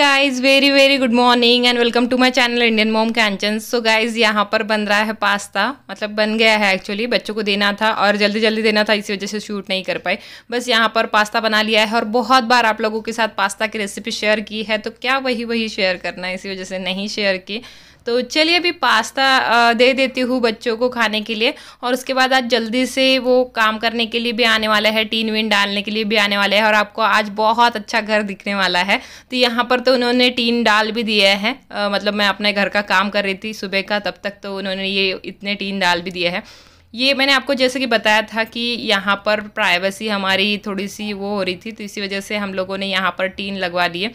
guys very very good morning and welcome to my channel Indian mom Kanchan so guys यहाँ पर बन रहा है पास्ता मतलब बन गया है एक्चुअली बच्चों को देना था और जल्दी जल्दी देना था इसी वजह से शूट नहीं कर पाए बस यहाँ पर पास्ता बना लिया है और बहुत बार आप लोगों के साथ पास्ता की रेसिपी शेयर की है तो क्या वही वही शेयर करना है इसी वजह से नहीं शेयर की तो चलिए अभी पास्ता दे देती हूँ बच्चों को खाने के लिए और उसके बाद आज जल्दी से वो काम करने के लिए भी आने वाला है टीन वीन डालने के लिए भी आने वाला है और आपको आज बहुत अच्छा घर दिखने वाला है तो यहाँ पर तो उन्होंने टीन डाल भी दिया है आ, मतलब मैं अपने घर का काम कर रही थी सुबह का तब तक तो उन्होंने ये इतने टीन डाल भी दिए हैं ये मैंने आपको जैसे कि बताया था कि यहाँ पर प्राइवेसी हमारी थोड़ी सी वो हो रही थी तो इसी वजह से हम लोगों ने यहाँ पर टीन लगवा लिए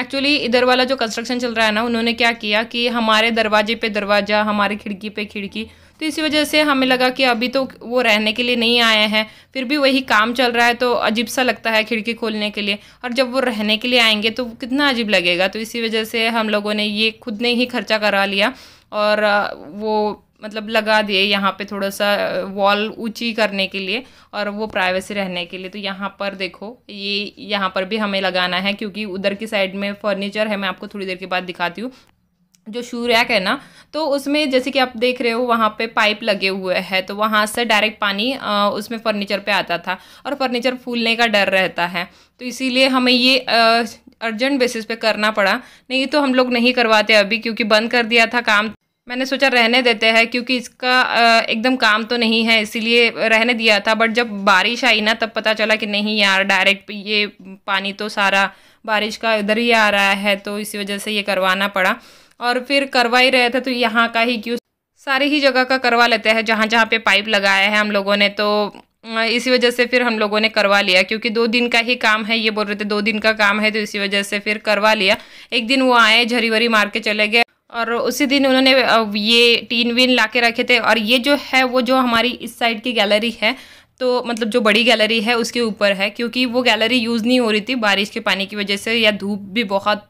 एक्चुअली इधर वाला जो कंस्ट्रक्शन चल रहा है ना उन्होंने क्या किया कि हमारे दरवाजे पे दरवाज़ा हमारी खिड़की पे खिड़की तो इसी वजह से हमें लगा कि अभी तो वो रहने के लिए नहीं आए हैं फिर भी वही काम चल रहा है तो अजीब सा लगता है खिड़की खोलने के लिए और जब वो रहने के लिए आएंगे तो कितना अजीब लगेगा तो इसी वजह से हम लोगों ने ये खुद ने ही खर्चा करा लिया और वो मतलब लगा दिए यहाँ पे थोड़ा सा वॉल ऊंची करने के लिए और वो प्राइवेसी रहने के लिए तो यहाँ पर देखो ये यहाँ पर भी हमें लगाना है क्योंकि उधर की साइड में फर्नीचर है मैं आपको थोड़ी देर के बाद दिखाती हूँ जो शू रैक है ना तो उसमें जैसे कि आप देख रहे हो वहाँ पे पाइप लगे हुए हैं तो वहाँ से डायरेक्ट पानी आ, उसमें फर्नीचर पे आता था और फर्नीचर फूलने का डर रहता है तो इसीलिए हमें ये अर्जेंट बेसिस पे करना पड़ा नहीं तो हम लोग नहीं करवाते अभी क्योंकि बंद कर दिया था काम मैंने सोचा रहने देते हैं क्योंकि इसका एकदम काम तो नहीं है इसीलिए रहने दिया था बट जब बारिश आई ना तब पता चला कि नहीं यार डायरेक्ट ये पानी तो सारा बारिश का इधर ही आ रहा है तो इसी वजह से ये करवाना पड़ा और फिर करवा ही रहे थे तो यहाँ का ही क्यों सारे ही जगह का करवा लेते हैं जहाँ जहाँ पे पाइप लगाया है हम लोगों ने तो इसी वजह से फिर हम लोगों ने करवा लिया क्योंकि दो दिन का ही काम है ये बोल रहे थे दो दिन का काम है तो इसी वजह से फिर करवा लिया एक दिन वो आए झरी वरी मार के चले गए और उसी दिन उन्होंने ये टीन विन ला के रखे थे और ये जो है वो जो हमारी इस साइड की गैलरी है तो मतलब जो बड़ी गैलरी है उसके ऊपर है क्योंकि वो गैलरी यूज़ नहीं हो रही थी बारिश के पानी की वजह से या धूप भी बहुत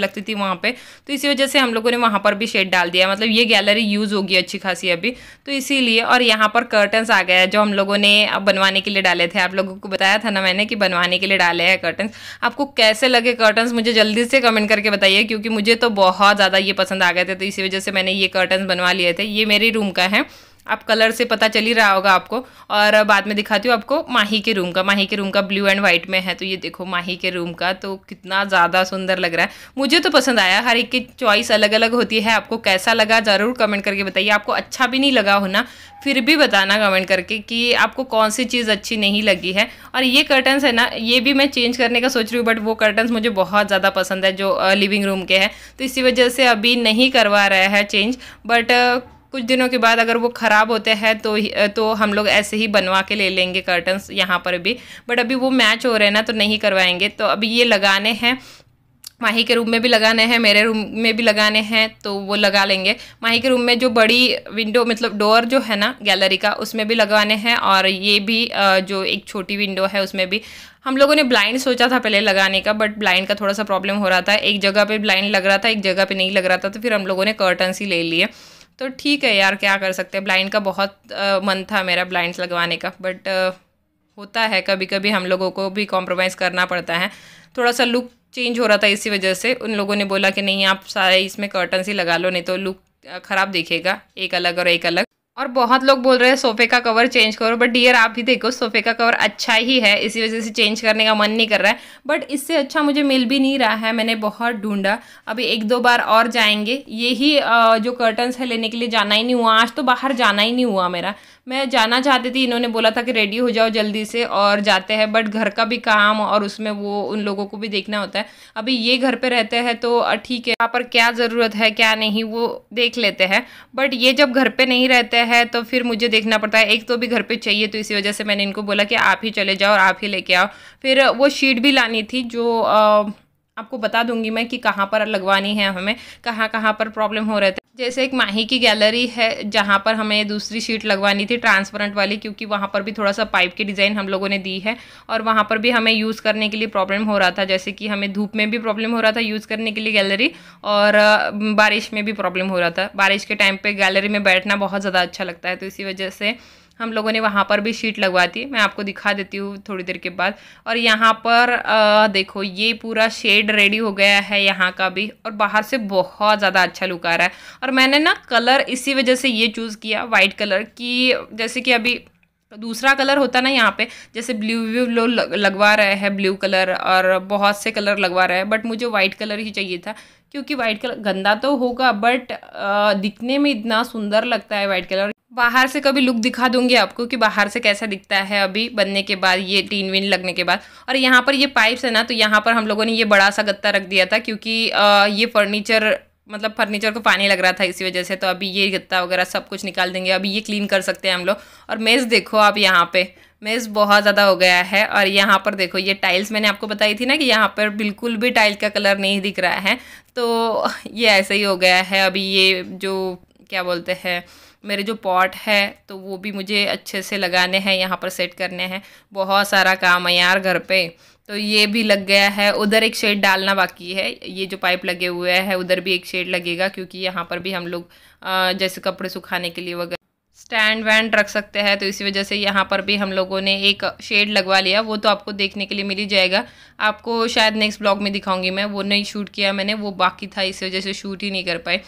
लगती थी वहाँ पे तो इसी वजह से हम लोगों ने वहाँ पर भी शेड डाल दिया मतलब ये गैलरी यूज़ होगी अच्छी खासी अभी तो इसीलिए और यहाँ पर कर्टन्स आ गया जो हम लोगों ने बनवाने के लिए डाले थे आप लोगों को बताया था ना मैंने कि बनवाने के लिए डाले हैं कर्टन्स आपको कैसे लगे कर्टन्स मुझे जल्दी से कमेंट करके बताइए क्योंकि मुझे तो बहुत ज़्यादा ये पसंद आ गए थे तो इसी वजह से मैंने ये कर्टन्स बनवा लिए थे ये मेरे रूम का है आप कलर से पता चल ही रहा होगा आपको और बाद में दिखाती हूँ आपको माही के रूम का माही के रूम का ब्लू एंड वाइट में है तो ये देखो माही के रूम का तो कितना ज़्यादा सुंदर लग रहा है मुझे तो पसंद आया हर एक की चॉइस अलग अलग होती है आपको कैसा लगा ज़रूर कमेंट करके बताइए आपको अच्छा भी नहीं लगा होना फिर भी बताना कमेंट करके कि आपको कौन सी चीज़ अच्छी नहीं लगी है और ये कर्टन्स है ना ये भी मैं चेंज करने का सोच रही हूँ बट वो कर्टन्स मुझे बहुत ज़्यादा पसंद है जो लिविंग रूम के हैं तो इसी वजह से अभी नहीं करवा रहा है चेंज बट कुछ दिनों के बाद अगर वो ख़राब होते हैं तो तो हम लोग ऐसे ही बनवा के ले लेंगे कर्टन्स यहाँ पर भी बट अभी वो मैच हो रहे हैं ना तो नहीं करवाएंगे तो अभी ये लगाने हैं माही के रूम में भी लगाने हैं मेरे रूम में भी लगाने हैं तो वो लगा लेंगे माही के रूम में जो बड़ी विंडो मतलब डोर जो है ना गैलरी का उसमें भी लगवाने हैं और ये भी जो एक छोटी विंडो है उसमें भी हम लोगों ने ब्लाइंड सोचा था पहले लगाने का बट ब्लाइंड का थोड़ा सा प्रॉब्लम हो रहा था एक जगह पर ब्लाइंड लग रहा था एक जगह पर नहीं लग रहा था तो फिर हम लोगों ने कर्टन्स ही ले लिए तो ठीक है यार क्या कर सकते हैं ब्लाइंड का बहुत आ, मन था मेरा ब्लाइंड्स लगवाने का बट आ, होता है कभी कभी हम लोगों को भी कॉम्प्रोमाइज़ करना पड़ता है थोड़ा सा लुक चेंज हो रहा था इसी वजह से उन लोगों ने बोला कि नहीं आप सारे इसमें कर्टन ही लगा लो नहीं तो लुक ख़राब दिखेगा एक अलग और एक अलग और बहुत लोग बोल रहे हैं सोफे का कवर चेंज करो बट डियर आप भी देखो सोफे का कवर अच्छा ही है इसी वजह से चेंज करने का मन नहीं कर रहा है बट इससे अच्छा मुझे मिल भी नहीं रहा है मैंने बहुत ढूंढा अभी एक दो बार और जाएंगे यही जो कर्टन्स है लेने के लिए जाना ही नहीं हुआ आज तो बाहर जाना ही नहीं हुआ मेरा मैं जाना चाहती थी इन्होंने बोला था कि रेडी हो जाओ जल्दी से और जाते हैं बट घर का भी काम और उसमें वो उन लोगों को भी देखना होता है अभी ये घर पे रहते हैं तो ठीक है यहाँ पर क्या ज़रूरत है क्या नहीं वो देख लेते हैं बट ये जब घर पे नहीं रहते हैं तो फिर मुझे देखना पड़ता है एक तो भी घर पर चाहिए तो इसी वजह से मैंने इनको बोला कि आप ही चले जाओ और आप ही लेके आओ फिर वो शीट भी लानी थी जो आ, आपको बता दूंगी मैं कि कहाँ पर लगवानी है हमें कहाँ कहाँ पर प्रॉब्लम हो रहे थे जैसे एक माही की गैलरी है जहाँ पर हमें दूसरी शीट लगवानी थी ट्रांसपेरेंट वाली क्योंकि वहाँ पर भी थोड़ा सा पाइप की डिज़ाइन हम लोगों ने दी है और वहाँ पर भी हमें यूज़ करने के लिए प्रॉब्लम हो रहा था जैसे कि हमें धूप में भी प्रॉब्लम हो रहा था यूज़ करने के लिए गैलरी और बारिश में भी प्रॉब्लम हो रहा था बारिश के टाइम पर गैलरी में बैठना बहुत ज़्यादा अच्छा लगता है तो इसी वजह से हम लोगों ने वहाँ पर भी शीट लगवा दी मैं आपको दिखा देती हूँ थोड़ी देर के बाद और यहाँ पर आ, देखो ये पूरा शेड रेडी हो गया है यहाँ का भी और बाहर से बहुत ज़्यादा अच्छा लुक आ रहा है और मैंने ना कलर इसी वजह से ये चूज़ किया वाइट कलर कि जैसे कि अभी दूसरा कलर होता ना यहाँ पे जैसे ब्लू व्यू लो लगवा रहे हैं ब्लू कलर और बहुत से कलर लगवा रहे हैं बट मुझे वाइट कलर ही चाहिए था क्योंकि वाइट कलर गंदा तो होगा बट दिखने में इतना सुंदर लगता है वाइट कलर बाहर से कभी लुक दिखा दूंगी आपको कि बाहर से कैसा दिखता है अभी बनने के बाद ये टीन विन लगने के बाद और यहाँ पर ये पाइप्स है ना तो यहाँ पर हम लोगों ने ये बड़ा सा गत्ता रख दिया था क्योंकि ये फर्नीचर मतलब फर्नीचर को पानी लग रहा था इसी वजह से तो अभी ये गत्ता वगैरह सब कुछ निकाल देंगे अभी ये क्लीन कर सकते हैं हम लोग और मेज़ देखो आप यहाँ पे मेज़ बहुत ज़्यादा हो गया है और यहाँ पर देखो ये टाइल्स मैंने आपको बताई थी ना कि यहाँ पर बिल्कुल भी टाइल का कलर नहीं दिख रहा है तो ये ऐसे ही हो गया है अभी ये जो क्या बोलते हैं मेरे जो पॉट है तो वो भी मुझे अच्छे से लगाने हैं यहाँ पर सेट करने हैं बहुत सारा काम है यार घर पर तो ये भी लग गया है उधर एक शेड डालना बाकी है ये जो पाइप लगे हुए हैं उधर भी एक शेड लगेगा क्योंकि यहाँ पर भी हम लोग जैसे कपड़े सुखाने के लिए वगैरह स्टैंड वैंड रख सकते हैं तो इसी वजह से यहाँ पर भी हम लोगों ने एक शेड लगवा लिया वो तो आपको देखने के लिए मिल ही जाएगा आपको शायद नेक्स्ट ब्लॉग में दिखाऊंगी मैं वो नहीं शूट किया मैंने वो बाकी था इसी वजह से शूट ही नहीं कर पाए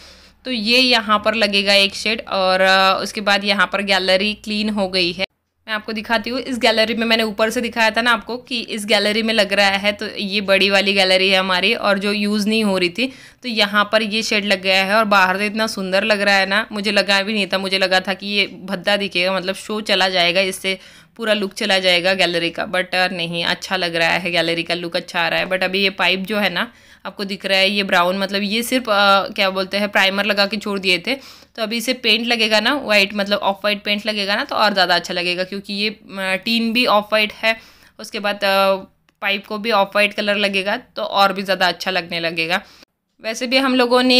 तो ये यहाँ पर लगेगा एक शेड और उसके बाद यहाँ पर गैलरी क्लीन हो गई है मैं आपको दिखाती हूँ इस गैलरी में मैंने ऊपर से दिखाया था ना आपको कि इस गैलरी में लग रहा है तो ये बड़ी वाली गैलरी है हमारी और जो यूज़ नहीं हो रही थी तो यहाँ पर ये शेड लग गया है और बाहर से इतना सुंदर लग रहा है ना मुझे लगा भी नहीं था मुझे लगा था कि ये भद्दा दिखेगा मतलब शो चला जाएगा इससे पूरा लुक चला जाएगा गैलरी का बट नहीं अच्छा लग रहा है गैलरी का लुक अच्छा आ रहा है बट अभी ये पाइप जो है ना आपको दिख रहा है ये ब्राउन मतलब ये सिर्फ आ, क्या बोलते हैं प्राइमर लगा के छोड़ दिए थे तो अभी इसे पेंट लगेगा ना वाइट मतलब ऑफ वाइट पेंट लगेगा ना तो और ज़्यादा अच्छा लगेगा क्योंकि ये टीन भी ऑफ वाइट है उसके बाद पाइप को भी ऑफ वाइट कलर लगेगा तो और भी ज़्यादा अच्छा लगने लगेगा वैसे भी हम लोगों ने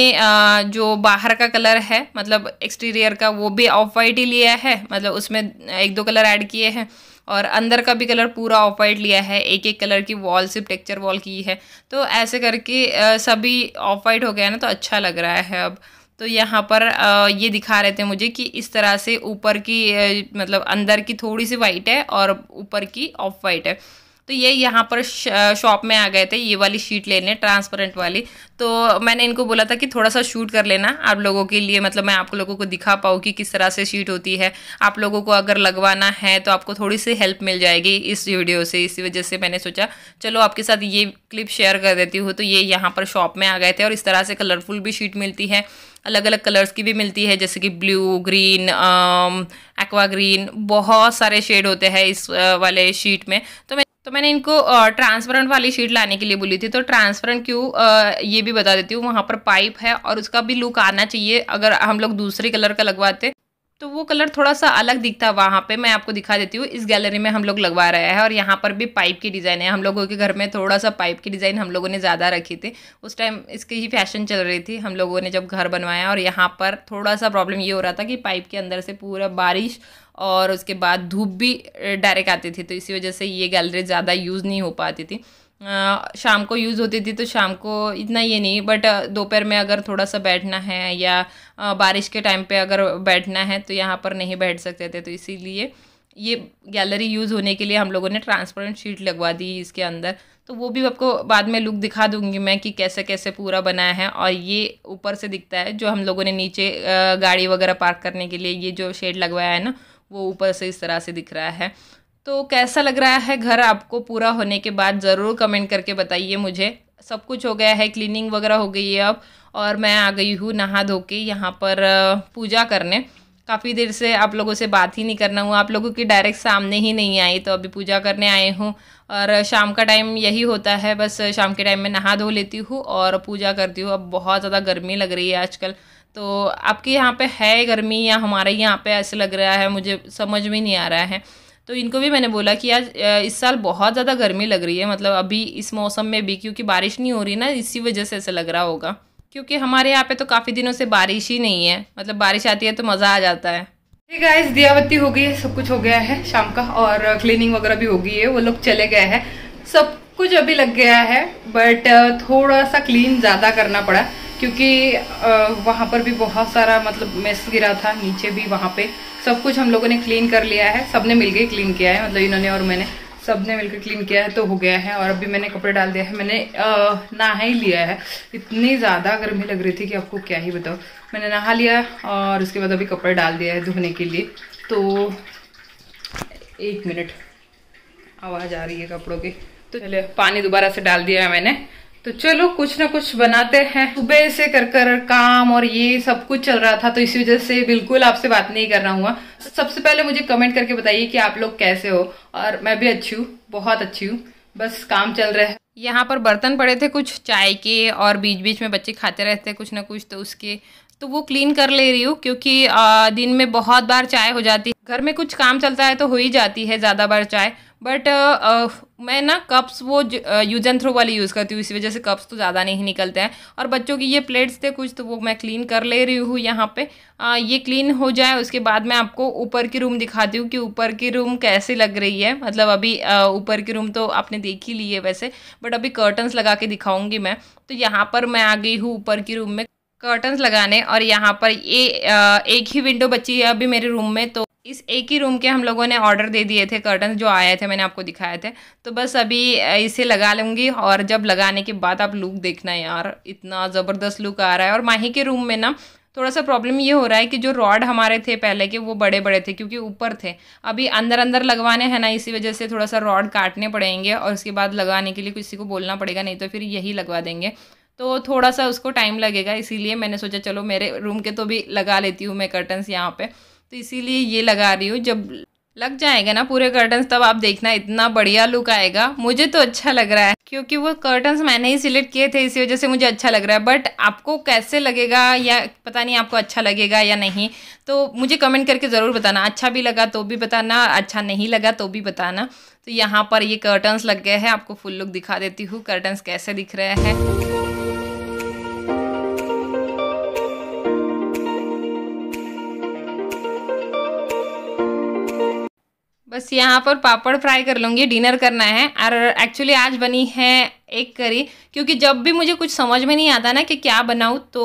जो बाहर का कलर है मतलब एक्सटीरियर का वो भी ऑफ वाइट ही लिया है मतलब उसमें एक दो कलर ऐड किए हैं और अंदर का भी कलर पूरा ऑफ वाइट लिया है एक एक कलर की वॉल सिर्फ टेक्चर वॉल की है तो ऐसे करके सभी ऑफ वाइट हो गया ना तो अच्छा लग रहा है अब तो यहाँ पर ये दिखा रहे थे मुझे कि इस तरह से ऊपर की मतलब अंदर की थोड़ी सी वाइट है और ऊपर की ऑफ वाइट है तो ये यहाँ पर शॉप में आ गए थे ये वाली शीट लेने ट्रांसपेरेंट वाली तो मैंने इनको बोला था कि थोड़ा सा शूट कर लेना आप लोगों के लिए मतलब मैं आप लोगों को दिखा पाऊँ कि किस तरह से शीट होती है आप लोगों को अगर लगवाना है तो आपको थोड़ी सी हेल्प मिल जाएगी इस वीडियो से इसी वजह से मैंने सोचा चलो आपके साथ ये क्लिप शेयर कर देती हूँ तो ये यहाँ पर शॉप में आ गए थे और इस तरह से कलरफुल भी शीट मिलती है अलग अलग कलर्स की भी मिलती है जैसे कि ब्लू ग्रीन एक्वा ग्रीन बहुत सारे शेड होते हैं इस वाले शीट में तो मैं तो मैंने इनको ट्रांसपेरेंट वाली शीट लाने के लिए बोली थी तो ट्रांसपेरेंट क्यों ये भी बता देती हूँ वहाँ पर पाइप है और उसका भी लुक आना चाहिए अगर हम लोग दूसरे कलर का लगवाते तो वो कलर थोड़ा सा अलग दिखता वहाँ पे मैं आपको दिखा देती हूँ इस गैलरी में हम लोग लगवा रहे हैं और यहाँ पर भी पाइप की डिज़ाइन है हम लोगों के घर में थोड़ा सा पाइप की डिज़ाइन हम लोगों ने ज़्यादा रखी थी उस टाइम इसकी ही फैशन चल रही थी हम लोगों ने जब घर बनवाया और यहाँ पर थोड़ा सा प्रॉब्लम ये हो रहा था कि पाइप के अंदर से पूरा बारिश और उसके बाद धूप भी डायरेक्ट आती थी तो इसी वजह से ये गैलरी ज़्यादा यूज़ नहीं हो पाती थी शाम को यूज़ होती थी तो शाम को इतना ये नहीं बट दोपहर में अगर थोड़ा सा बैठना है या बारिश के टाइम पे अगर बैठना है तो यहाँ पर नहीं बैठ सकते थे तो इसीलिए ये गैलरी यूज़ होने के लिए हम लोगों ने ट्रांसपेरेंट शीट लगवा दी इसके अंदर तो वो भी आपको बाद में लुक दिखा दूंगी मैं कि कैसे कैसे पूरा बनाया है और ये ऊपर से दिखता है जो हम लोगों ने नीचे गाड़ी वगैरह पार्क करने के लिए ये जो शेड लगवाया है ना वो ऊपर से इस तरह से दिख रहा है तो कैसा लग रहा है घर आपको पूरा होने के बाद ज़रूर कमेंट करके बताइए मुझे सब कुछ हो गया है क्लीनिंग वगैरह हो गई है अब और मैं आ गई हूँ नहा धो के यहाँ पर पूजा करने काफ़ी देर से आप लोगों से बात ही नहीं करना हुआ आप लोगों की डायरेक्ट सामने ही नहीं आई तो अभी पूजा करने आए हूँ और शाम का टाइम यही होता है बस शाम के टाइम में नहा धो लेती हूँ और पूजा करती हूँ अब बहुत ज़्यादा गर्मी लग रही है आजकल तो आपके यहाँ पे है गर्मी या हमारे यहाँ पे ऐसे लग रहा है मुझे समझ में नहीं आ रहा है तो इनको भी मैंने बोला कि आज इस साल बहुत ज़्यादा गर्मी लग रही है मतलब अभी इस मौसम में भी क्योंकि बारिश नहीं हो रही ना इसी वजह से ऐसा लग रहा होगा क्योंकि हमारे यहाँ पे तो काफ़ी दिनों से बारिश ही नहीं है मतलब बारिश आती है तो मज़ा आ जाता है ठीक है इस दियावती हो गई है सब कुछ हो गया है शाम का और क्लीनिंग वगैरह भी हो गई है वो लोग चले गए हैं सब कुछ अभी लग गया है बट थोड़ा सा क्लीन ज़्यादा करना पड़ा क्योंकि वहाँ पर भी बहुत सारा मतलब मेस गिरा था नीचे भी वहाँ पे सब कुछ हम लोगों ने क्लीन कर लिया है सबने मिलकर क्लीन किया है मतलब इन्होंने और मैंने सबने मिलकर क्लीन किया है तो हो गया है और अभी मैंने कपड़े डाल दिया है मैंने नहा ही लिया है इतनी ज़्यादा गर्मी लग रही थी कि आपको क्या ही बताओ मैंने नहा लिया और उसके बाद अभी कपड़े डाल दिया है धोने के लिए तो एक मिनट आवाज़ आ रही है कपड़ों की तो चले पानी दोबारा से डाल दिया है मैंने तो चलो कुछ ना कुछ बनाते हैं सुबह से कर कर काम और ये सब कुछ चल रहा था तो इसी वजह से बिल्कुल आपसे बात नहीं कर रहा हुआ सबसे पहले मुझे कमेंट करके बताइए कि आप लोग कैसे हो और मैं भी अच्छी हूँ बहुत अच्छी हूँ बस काम चल रहा है यहाँ पर बर्तन पड़े थे कुछ चाय के और बीच बीच में बच्चे खाते रहते कुछ ना कुछ तो उसके तो वो क्लीन कर ले रही हूँ क्योंकि आ, दिन में बहुत बार चाय हो जाती है घर में कुछ काम चलता है तो हो ही जाती है ज़्यादा बार चाय बट मैं ना कप्स वो यूजन थ्रो वाली यूज़ करती हूँ इस वजह से कप्स तो ज़्यादा नहीं निकलते हैं और बच्चों की ये प्लेट्स थे कुछ तो वो मैं क्लीन कर ले रही हूँ यहाँ पे आ, ये क्लीन हो जाए उसके बाद मैं आपको ऊपर की रूम दिखाती हूँ कि ऊपर की रूम कैसे लग रही है मतलब अभी ऊपर की रूम तो आपने देख ही ली है वैसे बट अभी कर्टन्स लगा के दिखाऊँगी मैं तो यहाँ पर मैं आ गई हूँ ऊपर की रूम में कर्टन्स लगाने और यहाँ पर ये एक ही विंडो बची है अभी मेरे रूम में तो इस एक ही रूम के हम लोगों ने ऑर्डर दे दिए थे कर्टन जो आए थे मैंने आपको दिखाए थे तो बस अभी इसे लगा लूँगी और जब लगाने के बाद आप लुक देखना यार इतना ज़बरदस्त लुक आ रहा है और माही के रूम में ना थोड़ा सा प्रॉब्लम ये हो रहा है कि जो रॉड हमारे थे पहले के वो बड़े बड़े थे क्योंकि ऊपर थे अभी अंदर अंदर लगवाने हैं ना इसी वजह से थोड़ा सा रॉड काटने पड़ेंगे और उसके बाद लगाने के लिए किसी को बोलना पड़ेगा नहीं तो फिर यही लगवा देंगे तो थोड़ा सा उसको टाइम लगेगा इसीलिए मैंने सोचा चलो मेरे रूम के तो भी लगा लेती हूँ मैं कर्टन्स यहाँ पे तो इसीलिए ये लगा रही हूँ जब लग जाएगा ना पूरे कर्टन्स तब आप देखना इतना बढ़िया लुक आएगा मुझे तो अच्छा लग रहा है क्योंकि वो कर्टन्स मैंने ही सिलेक्ट किए थे इसी वजह से मुझे अच्छा लग रहा है बट आपको कैसे लगेगा या पता नहीं आपको अच्छा लगेगा या नहीं तो मुझे कमेंट करके ज़रूर बताना अच्छा भी लगा तो भी बताना अच्छा नहीं लगा तो भी बताना तो यहाँ पर ये कर्टन्स लग गए हैं आपको फुल लुक दिखा देती हूँ कर्टन्स कैसे दिख रहे हैं बस यहाँ पर पापड़ फ्राई कर लूँगी डिनर करना है और एक्चुअली आज बनी है एक करी क्योंकि जब भी मुझे कुछ समझ में नहीं आता ना कि क्या बनाऊँ तो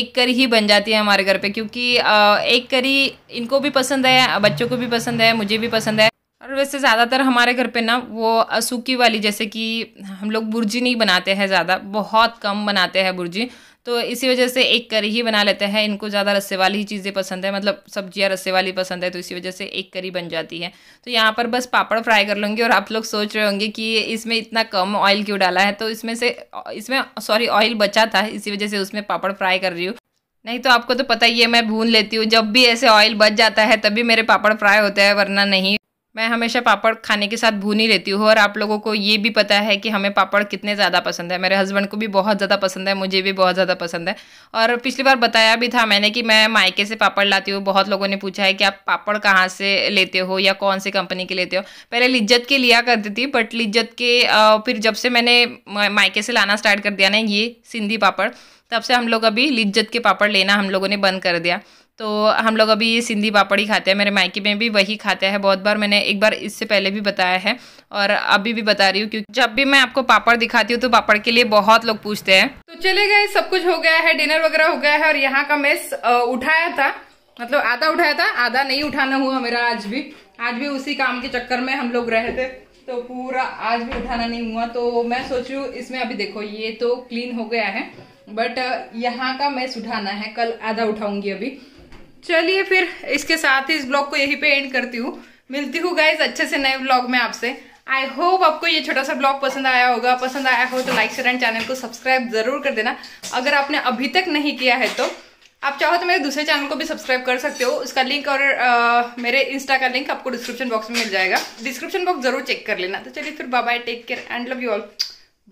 एक करी ही बन जाती है हमारे घर पे क्योंकि एक करी इनको भी पसंद है बच्चों को भी पसंद है मुझे भी पसंद है और वैसे ज़्यादातर हमारे घर पे ना वो सूखी वाली जैसे कि हम लोग बुर्जी नहीं बनाते हैं ज़्यादा बहुत कम बनाते हैं बुर्जी तो इसी वजह से एक करी ही बना लेते हैं इनको ज़्यादा रस्से वाली ही चीज़ें पसंद है मतलब सब्जियाँ रस्से वाली पसंद है तो इसी वजह से एक करी बन जाती है तो यहाँ पर बस पापड़ फ्राई कर लूँगी और आप लोग सोच रहे होंगे कि इसमें इतना कम ऑयल क्यों डाला है तो इसमें से इसमें सॉरी ऑयल बचा था इसी वजह से उसमें पापड़ फ्राई कर रही हूँ नहीं तो आपको तो पता ही है मैं भून लेती हूँ जब भी ऐसे ऑयल बच जाता है तभी मेरे पापड़ फ्राई होते हैं वरना नहीं मैं हमेशा पापड़ खाने के साथ भून ही लेती हूँ और आप लोगों को ये भी पता है कि हमें पापड़ कितने ज़्यादा पसंद है मेरे हस्बैंड को भी बहुत ज़्यादा पसंद है मुझे भी बहुत ज़्यादा पसंद है और पिछली बार बताया भी था मैंने कि मैं मायके से पापड़ लाती हूँ बहुत लोगों ने पूछा है कि आप पापड़ कहाँ से लेते हो या कौन सी कंपनी के लेते हो पहले लिज्जत के लिया करती थी बट लिज्जत के फिर जब से मैंने मायके से लाना स्टार्ट कर दिया ना ये सिंधी पापड़ तब से हम लोग अभी लिज्जत के पापड़ लेना हम लोगों ने बंद कर दिया तो हम लोग अभी सिंधी पापड़ी खाते हैं मेरे मायके में भी वही खाते हैं बहुत बार मैंने एक बार इससे पहले भी बताया है और अभी भी बता रही हूँ क्योंकि जब भी मैं आपको पापड़ दिखाती हूँ तो पापड़ के लिए बहुत लोग पूछते हैं तो चले गए सब कुछ हो गया है डिनर वगैरह हो गया है और यहाँ का मैस उठाया था मतलब आधा उठाया था आधा नहीं उठाना हुआ मेरा आज भी आज भी उसी काम के चक्कर में हम लोग रहे थे तो पूरा आज भी उठाना नहीं हुआ तो मैं सोच इसमें अभी देखो ये तो क्लीन हो गया है बट यहाँ का मैस उठाना है कल आधा उठाऊंगी अभी चलिए फिर इसके साथ ही इस ब्लॉग को यहीं पे एंड करती हूँ मिलती हूँ गाइज अच्छे से नए ब्लॉग में आपसे आई होप आपको ये छोटा सा ब्लॉग पसंद आया होगा पसंद आया हो तो लाइक शेयर एंड चैनल को सब्सक्राइब जरूर कर देना अगर आपने अभी तक नहीं किया है तो आप चाहो तो मेरे दूसरे चैनल को भी सब्सक्राइब कर सकते हो उसका लिंक और आ, मेरे इंस्टा का लिंक आपको डिस्क्रिप्शन बॉक्स में मिल जाएगा डिस्क्रिप्शन बॉक्स जरूर चेक कर लेना तो चलिए फिर bye take care and love you all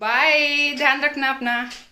bye ध्यान रखना अपना